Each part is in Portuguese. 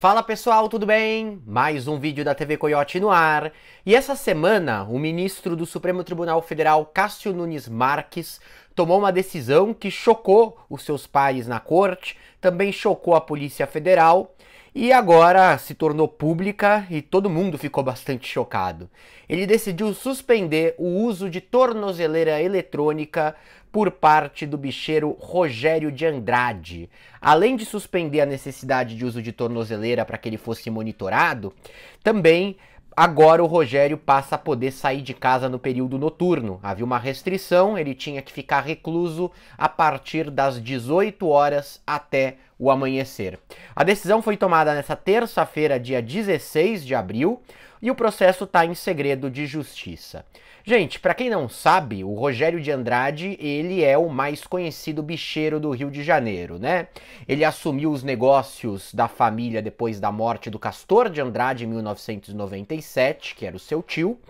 Fala pessoal, tudo bem? Mais um vídeo da TV Coyote no ar. E essa semana, o ministro do Supremo Tribunal Federal, Cássio Nunes Marques, tomou uma decisão que chocou os seus pares na corte, também chocou a Polícia Federal e agora se tornou pública e todo mundo ficou bastante chocado. Ele decidiu suspender o uso de tornozeleira eletrônica por parte do bicheiro Rogério de Andrade. Além de suspender a necessidade de uso de tornozeleira para que ele fosse monitorado, também Agora o Rogério passa a poder sair de casa no período noturno. Havia uma restrição, ele tinha que ficar recluso a partir das 18 horas até o amanhecer. A decisão foi tomada nessa terça-feira, dia 16 de abril, e o processo está em segredo de justiça. Gente, para quem não sabe, o Rogério de Andrade, ele é o mais conhecido bicheiro do Rio de Janeiro, né? Ele assumiu os negócios da família depois da morte do Castor de Andrade em 1997, que era o seu tio,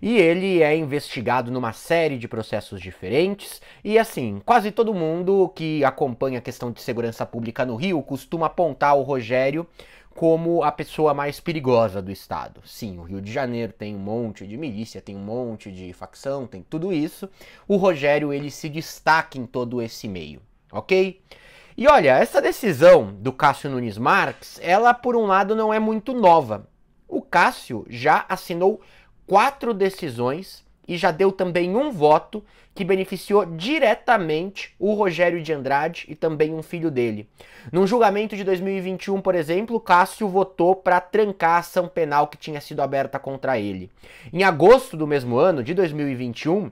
e ele é investigado numa série de processos diferentes, e assim, quase todo mundo que acompanha a questão de segurança pública no Rio costuma apontar o Rogério como a pessoa mais perigosa do estado. Sim, o Rio de Janeiro tem um monte de milícia, tem um monte de facção, tem tudo isso. O Rogério ele se destaca em todo esse meio, ok? E olha, essa decisão do Cássio Nunes Marques, ela por um lado não é muito nova. O Cássio já assinou quatro decisões e já deu também um voto que beneficiou diretamente o Rogério de Andrade e também um filho dele. Num julgamento de 2021, por exemplo, Cássio votou para trancar a ação penal que tinha sido aberta contra ele. Em agosto do mesmo ano, de 2021,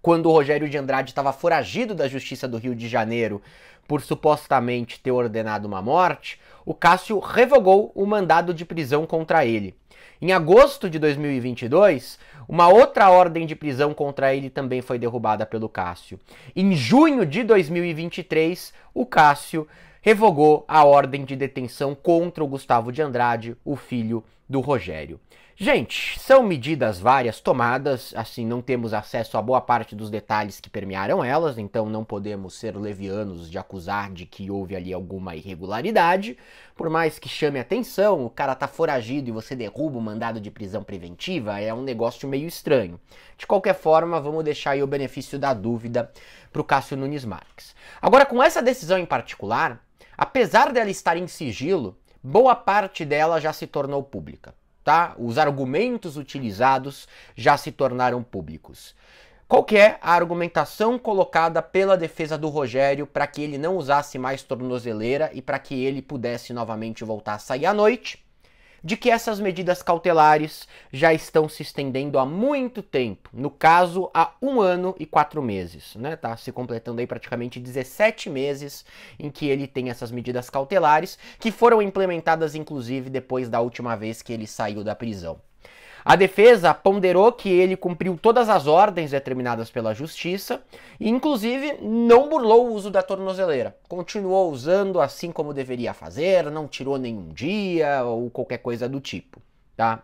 quando o Rogério de Andrade estava foragido da Justiça do Rio de Janeiro por supostamente ter ordenado uma morte, o Cássio revogou o mandado de prisão contra ele. Em agosto de 2022, uma outra ordem de prisão contra ele também foi derrubada pelo Cássio. Em junho de 2023, o Cássio revogou a ordem de detenção contra o Gustavo de Andrade, o filho do Rogério. Gente, são medidas várias tomadas, assim, não temos acesso a boa parte dos detalhes que permearam elas, então não podemos ser levianos de acusar de que houve ali alguma irregularidade. Por mais que chame atenção, o cara tá foragido e você derruba o mandado de prisão preventiva, é um negócio meio estranho. De qualquer forma, vamos deixar aí o benefício da dúvida pro Cássio Nunes Marques. Agora, com essa decisão em particular, apesar dela estar em sigilo, boa parte dela já se tornou pública tá? Os argumentos utilizados já se tornaram públicos. Qual que é a argumentação colocada pela defesa do Rogério para que ele não usasse mais tornozeleira e para que ele pudesse novamente voltar a sair à noite? de que essas medidas cautelares já estão se estendendo há muito tempo, no caso, há um ano e quatro meses, né? Tá se completando aí praticamente 17 meses em que ele tem essas medidas cautelares, que foram implementadas, inclusive, depois da última vez que ele saiu da prisão. A defesa ponderou que ele cumpriu todas as ordens determinadas pela justiça e, inclusive, não burlou o uso da tornozeleira. Continuou usando assim como deveria fazer, não tirou nenhum dia ou qualquer coisa do tipo, tá?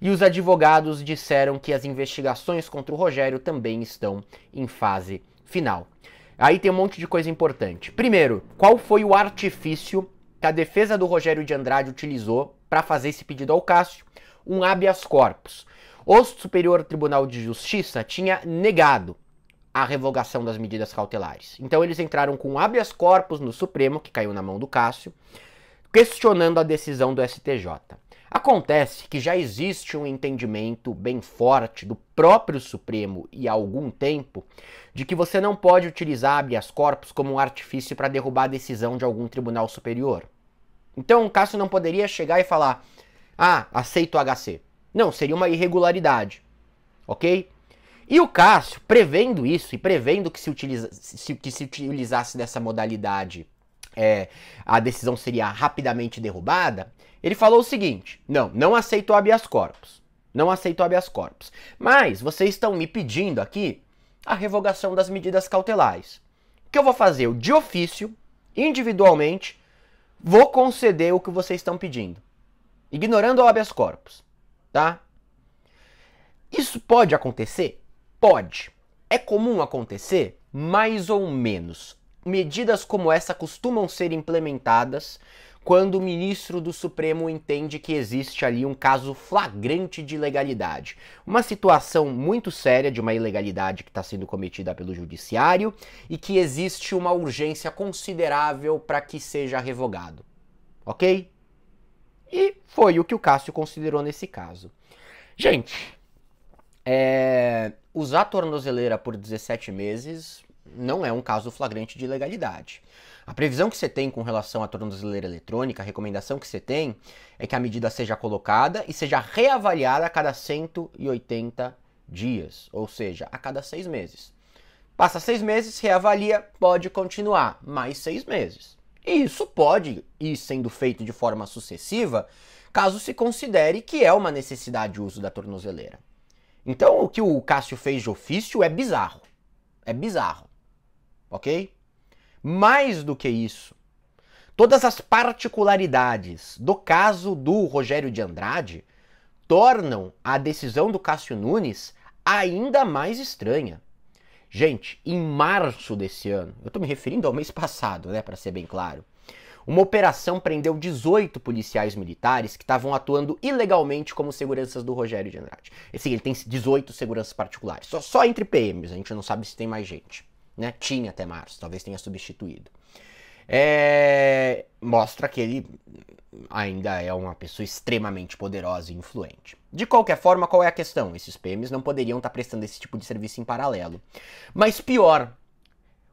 E os advogados disseram que as investigações contra o Rogério também estão em fase final. Aí tem um monte de coisa importante. Primeiro, qual foi o artifício que a defesa do Rogério de Andrade utilizou para fazer esse pedido ao Cássio? um habeas corpus. O Superior Tribunal de Justiça tinha negado a revogação das medidas cautelares. Então eles entraram com um habeas corpus no Supremo, que caiu na mão do Cássio, questionando a decisão do STJ. Acontece que já existe um entendimento bem forte do próprio Supremo e há algum tempo de que você não pode utilizar habeas corpus como um artifício para derrubar a decisão de algum tribunal superior. Então o Cássio não poderia chegar e falar: ah, aceito o HC. Não, seria uma irregularidade. Ok? E o Cássio, prevendo isso e prevendo que se, utiliza, se, que se utilizasse dessa modalidade é, a decisão seria rapidamente derrubada, ele falou o seguinte: não, não aceito habeas corpus. Não aceito habeas corpus. Mas vocês estão me pedindo aqui a revogação das medidas cautelares. O que eu vou fazer? Eu, de ofício, individualmente, vou conceder o que vocês estão pedindo ignorando o habeas corpus, tá? Isso pode acontecer? Pode. É comum acontecer? Mais ou menos. Medidas como essa costumam ser implementadas quando o ministro do Supremo entende que existe ali um caso flagrante de ilegalidade. Uma situação muito séria de uma ilegalidade que está sendo cometida pelo judiciário e que existe uma urgência considerável para que seja revogado. Ok? E foi o que o Cássio considerou nesse caso. Gente, é, usar tornozeleira por 17 meses não é um caso flagrante de ilegalidade. A previsão que você tem com relação à tornozeleira eletrônica, a recomendação que você tem, é que a medida seja colocada e seja reavaliada a cada 180 dias, ou seja, a cada seis meses. Passa seis meses, reavalia, pode continuar, mais seis meses. E isso pode ir sendo feito de forma sucessiva, caso se considere que é uma necessidade o uso da tornozeleira. Então, o que o Cássio fez de ofício é bizarro. É bizarro. Ok? Mais do que isso, todas as particularidades do caso do Rogério de Andrade tornam a decisão do Cássio Nunes ainda mais estranha. Gente, em março desse ano, eu estou me referindo ao mês passado, né, para ser bem claro, uma operação prendeu 18 policiais militares que estavam atuando ilegalmente como seguranças do Rogério de Andrade. Esse ele tem 18 seguranças particulares, só, só entre PMs, a gente não sabe se tem mais gente, né? Tinha até março, talvez tenha substituído é, mostra que ele ainda é uma pessoa extremamente poderosa e influente. De qualquer forma, qual é a questão? Esses PMs não poderiam estar tá prestando esse tipo de serviço em paralelo. Mas pior,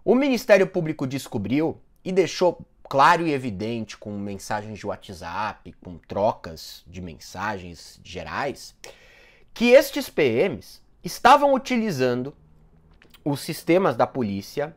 o Ministério Público descobriu e deixou claro e evidente com mensagens de WhatsApp, com trocas de mensagens gerais, que estes PMs estavam utilizando os sistemas da polícia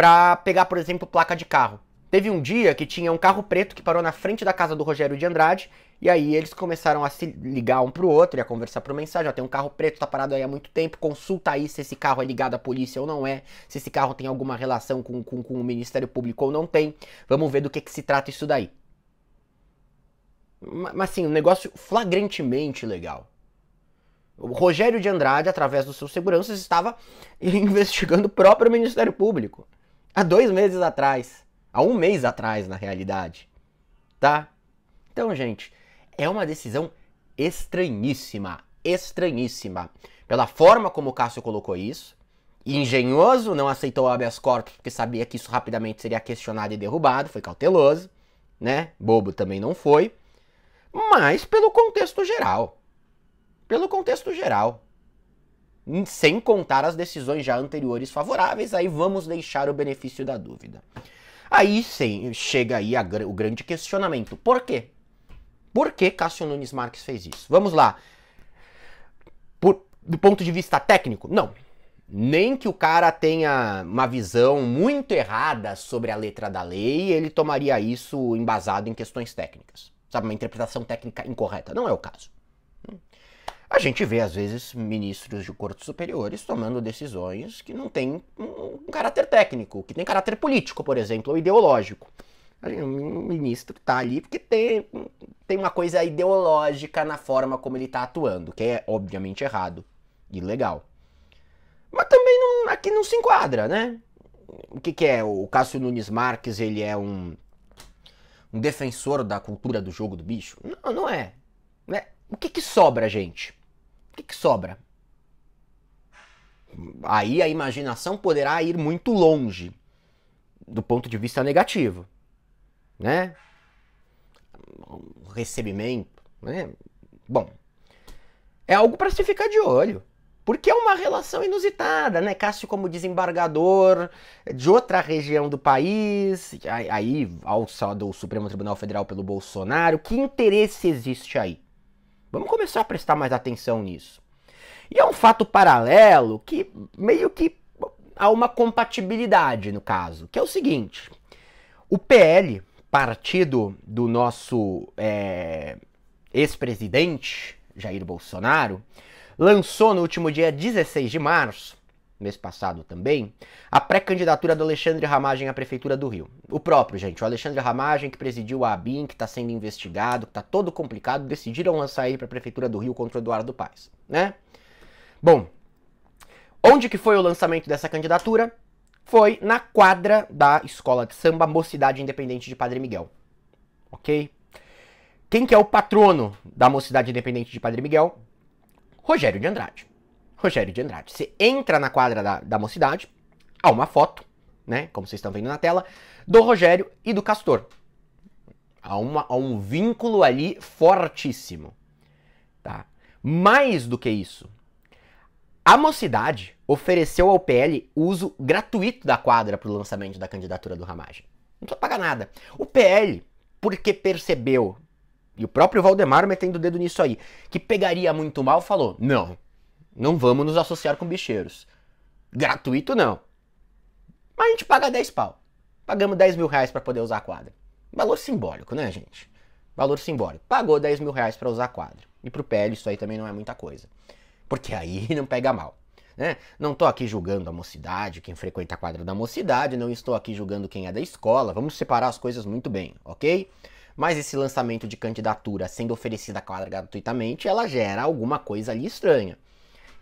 para pegar, por exemplo, placa de carro. Teve um dia que tinha um carro preto que parou na frente da casa do Rogério de Andrade, e aí eles começaram a se ligar um pro outro e a conversar por mensagem. Ó, tem um carro preto, tá parado aí há muito tempo, consulta aí se esse carro é ligado à polícia ou não é, se esse carro tem alguma relação com, com, com o Ministério Público ou não tem. Vamos ver do que, que se trata isso daí. Mas assim, um negócio flagrantemente legal. O Rogério de Andrade, através dos seus seguranças, estava investigando o próprio Ministério Público. Há dois meses atrás. Há um mês atrás, na realidade. Tá? Então, gente, é uma decisão estranhíssima. Estranhíssima. Pela forma como o Cássio colocou isso. Engenhoso, não aceitou o habeas corpus porque sabia que isso rapidamente seria questionado e derrubado. Foi cauteloso. Né? Bobo também não foi. Mas pelo contexto geral. Pelo contexto geral sem contar as decisões já anteriores favoráveis, aí vamos deixar o benefício da dúvida. Aí sim, chega aí a, o grande questionamento. Por quê? Por que Cássio Nunes Marques fez isso? Vamos lá. Por, do ponto de vista técnico? Não. Nem que o cara tenha uma visão muito errada sobre a letra da lei, ele tomaria isso embasado em questões técnicas. Sabe, uma interpretação técnica incorreta. Não é o caso. A gente vê, às vezes, ministros de cortes superiores tomando decisões que não têm um caráter técnico, que tem caráter político, por exemplo, ou ideológico. Um ministro está ali porque tem, tem uma coisa ideológica na forma como ele está atuando, que é obviamente errado, ilegal. Mas também não, aqui não se enquadra, né? O que, que é? O Cássio Nunes Marques, ele é um, um defensor da cultura do jogo do bicho? Não, não é. Né? O que, que sobra, gente? O que, que sobra? Aí a imaginação poderá ir muito longe do ponto de vista negativo, né? recebimento, né? Bom, é algo para se ficar de olho. Porque é uma relação inusitada, né? Cássio como desembargador de outra região do país, aí alçado ao Supremo Tribunal Federal pelo Bolsonaro. Que interesse existe aí? Vamos começar a prestar mais atenção nisso. E é um fato paralelo que meio que há uma compatibilidade no caso, que é o seguinte: o PL, partido do nosso é, ex-presidente Jair Bolsonaro, lançou no último dia 16 de março mês passado também, a pré-candidatura do Alexandre Ramagem à Prefeitura do Rio. O próprio, gente, o Alexandre Ramagem, que presidiu a ABIN, que está sendo investigado, que está todo complicado, decidiram lançar ele para a Prefeitura do Rio contra o Eduardo Paes, né? Bom, onde que foi o lançamento dessa candidatura? Foi na quadra da Escola de Samba Mocidade Independente de Padre Miguel, ok? Quem que é o patrono da Mocidade Independente de Padre Miguel? Rogério de Andrade. Rogério de Andrade. Você entra na quadra da, da mocidade, há uma foto, né? Como vocês estão vendo na tela, do Rogério e do Castor. Há, uma, há um vínculo ali fortíssimo. Tá? Mais do que isso, a mocidade ofereceu ao PL uso gratuito da quadra para o lançamento da candidatura do Ramagem. Não precisa pagar nada. O PL, porque percebeu, e o próprio Valdemar metendo o dedo nisso aí, que pegaria muito mal, falou: não, não vamos nos associar com bicheiros. Gratuito não. Mas a gente paga 10 pau. Pagamos 10 mil reais para poder usar a quadra. Valor simbólico, né, gente? Valor simbólico. Pagou 10 mil reais para usar a quadra. E pro PL isso aí também não é muita coisa. Porque aí não pega mal. Né? Não estou aqui julgando a mocidade, quem frequenta a quadra da mocidade, não estou aqui julgando quem é da escola, vamos separar as coisas muito bem, ok? Mas esse lançamento de candidatura sendo oferecida a quadra gratuitamente, ela gera alguma coisa ali estranha.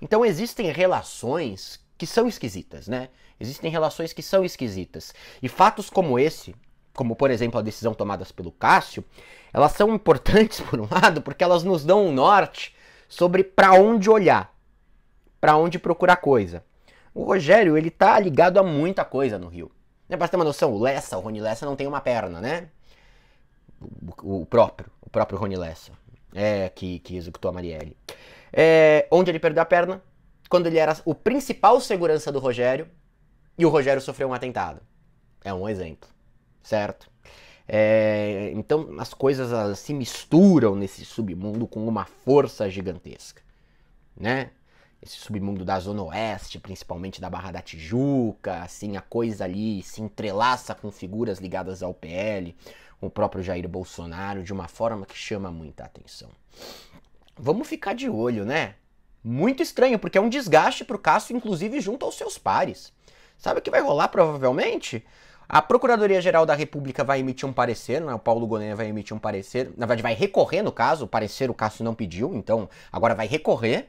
Então existem relações que são esquisitas, né? Existem relações que são esquisitas. E fatos como esse, como por exemplo a decisão tomada pelo Cássio, elas são importantes por um lado, porque elas nos dão um norte sobre para onde olhar, para onde procurar coisa. O Rogério, ele tá ligado a muita coisa no Rio. Né, pra você ter uma noção, o Lessa, o Rony Lessa não tem uma perna, né? O, o próprio, o próprio Rony Lessa, é, que, que executou a Marielle é, onde ele perdeu a perna, quando ele era o principal segurança do Rogério e o Rogério sofreu um atentado. É um exemplo, certo? É, então as coisas elas, ah, se misturam nesse submundo com uma força gigantesca, né? Esse submundo da Zona Oeste, principalmente da Barra da Tijuca, assim, a coisa ali se entrelaça com figuras ligadas ao PL, o próprio Jair Bolsonaro, de uma forma que chama muita atenção vamos ficar de olho, né? Muito estranho, porque é um desgaste para o Cássio, inclusive junto aos seus pares. Sabe o que vai rolar provavelmente? A Procuradoria-Geral da República vai emitir um parecer, né? o Paulo Gonet vai emitir um parecer, na verdade vai recorrer no caso, o parecer o Cássio não pediu, então agora vai recorrer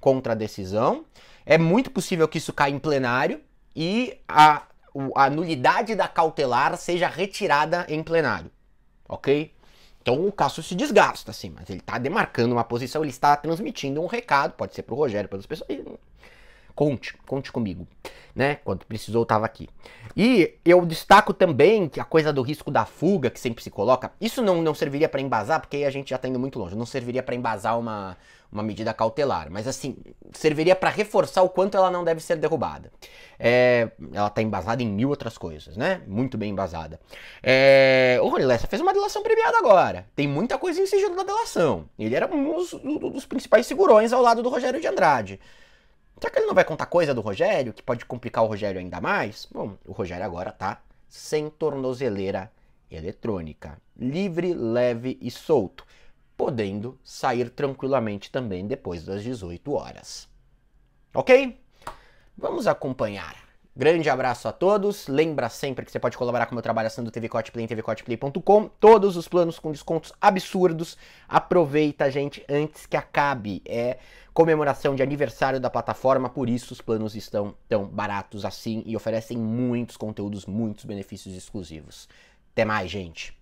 contra a decisão. É muito possível que isso caia em plenário e a, a nulidade da cautelar seja retirada em plenário, ok? Então o Cássio se desgasta, assim, mas ele está demarcando uma posição, ele está transmitindo um recado, pode ser para o Rogério, para as pessoas, Conte, conte comigo, né? Quando precisou, estava aqui. E eu destaco também que a coisa do risco da fuga que sempre se coloca, isso não, não serviria para embasar, porque aí a gente já está indo muito longe, não serviria para embasar uma, uma medida cautelar, mas assim, serviria para reforçar o quanto ela não deve ser derrubada. É, ela está embasada em mil outras coisas, né? Muito bem embasada. É, o Rony Lessa fez uma delação premiada agora. Tem muita coisa em sigilo da delação. Ele era um dos, um dos principais segurões ao lado do Rogério de Andrade. Será que ele não vai contar coisa do Rogério, que pode complicar o Rogério ainda mais? Bom, o Rogério agora tá sem tornozeleira eletrônica. Livre, leve e solto. Podendo sair tranquilamente também depois das 18 horas. Ok? Vamos acompanhar Grande abraço a todos. Lembra sempre que você pode colaborar com o meu trabalho assando TV Cotplay em tvcotplay.com. Todos os planos com descontos absurdos. Aproveita, gente, antes que acabe. É comemoração de aniversário da plataforma, por isso os planos estão tão baratos assim e oferecem muitos conteúdos, muitos benefícios exclusivos. Até mais, gente.